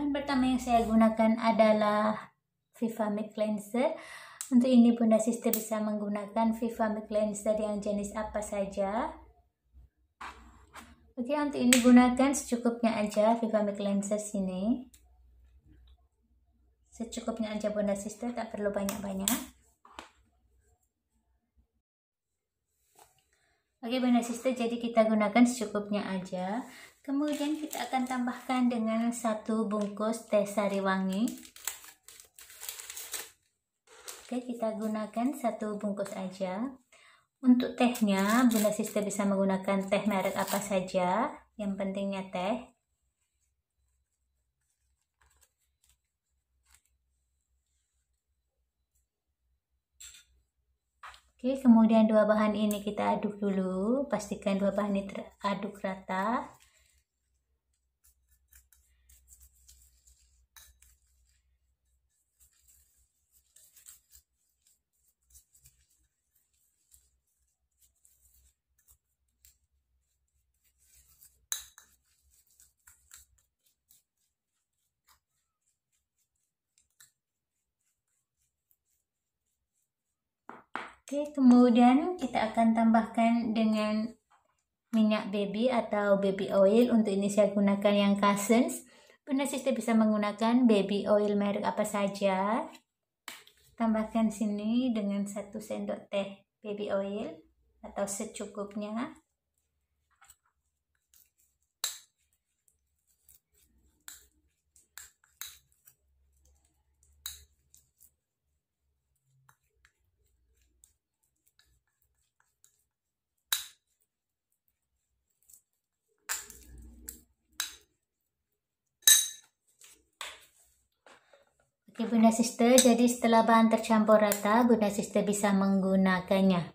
bahan pertama yang saya gunakan adalah Viva Mid Cleanser untuk ini bunda sister bisa menggunakan Viva Mid Cleanser yang jenis apa saja oke untuk ini gunakan secukupnya aja Viva Mid Cleanser sini secukupnya aja bunda sister tak perlu banyak-banyak Oke Bunda Sister, jadi kita gunakan secukupnya aja. Kemudian kita akan tambahkan dengan satu bungkus teh sari wangi. Oke, kita gunakan satu bungkus aja. Untuk tehnya, Bunda Sister bisa menggunakan teh merek apa saja, yang pentingnya teh. Oke, kemudian dua bahan ini kita aduk dulu. Pastikan dua bahan ini teraduk rata. Oke, kemudian kita akan tambahkan dengan minyak baby atau baby oil. Untuk ini saya gunakan yang Cousins. Bunda sister bisa menggunakan baby oil merek apa saja. Tambahkan sini dengan satu sendok teh baby oil atau secukupnya. Oke Bunda Sister, jadi setelah bahan tercampur rata, Bunda Sister bisa menggunakannya.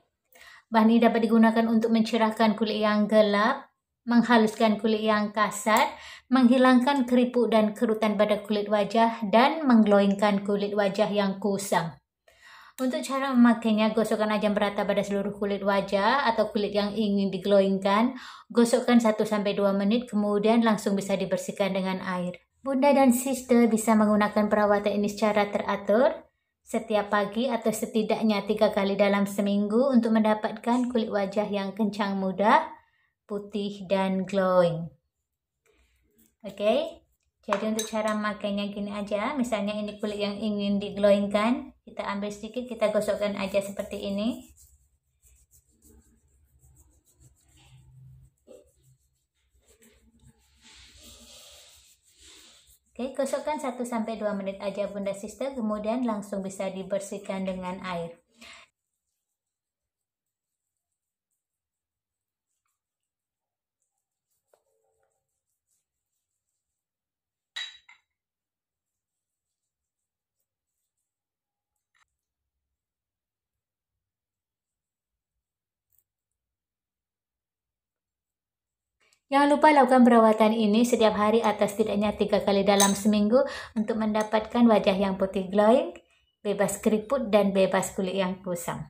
Bahan ini dapat digunakan untuk mencerahkan kulit yang gelap, menghaluskan kulit yang kasar, menghilangkan keriput dan kerutan pada kulit wajah, dan mengglowingkan kulit wajah yang kusam. Untuk cara memakainya, gosokkan aja merata pada seluruh kulit wajah atau kulit yang ingin diglowingkan. Gosokkan 1-2 menit, kemudian langsung bisa dibersihkan dengan air. Bunda dan sister bisa menggunakan perawatan ini secara teratur setiap pagi atau setidaknya tiga kali dalam seminggu untuk mendapatkan kulit wajah yang kencang muda, putih, dan glowing. Oke, okay? jadi untuk cara makainya gini aja. Misalnya ini kulit yang ingin diglowingkan, kita ambil sedikit, kita gosokkan aja seperti ini. Oke, kosongkan gosokkan 1-2 menit aja bunda sister, kemudian langsung bisa dibersihkan dengan air. Jangan lupa lakukan perawatan ini setiap hari atau setidaknya tiga kali dalam seminggu untuk mendapatkan wajah yang putih glowing, bebas keriput, dan bebas kulit yang kusam.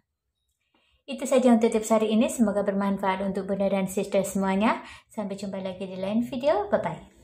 Itu saja untuk tips hari ini. Semoga bermanfaat untuk bunda dan sister semuanya. Sampai jumpa lagi di lain video. Bye-bye.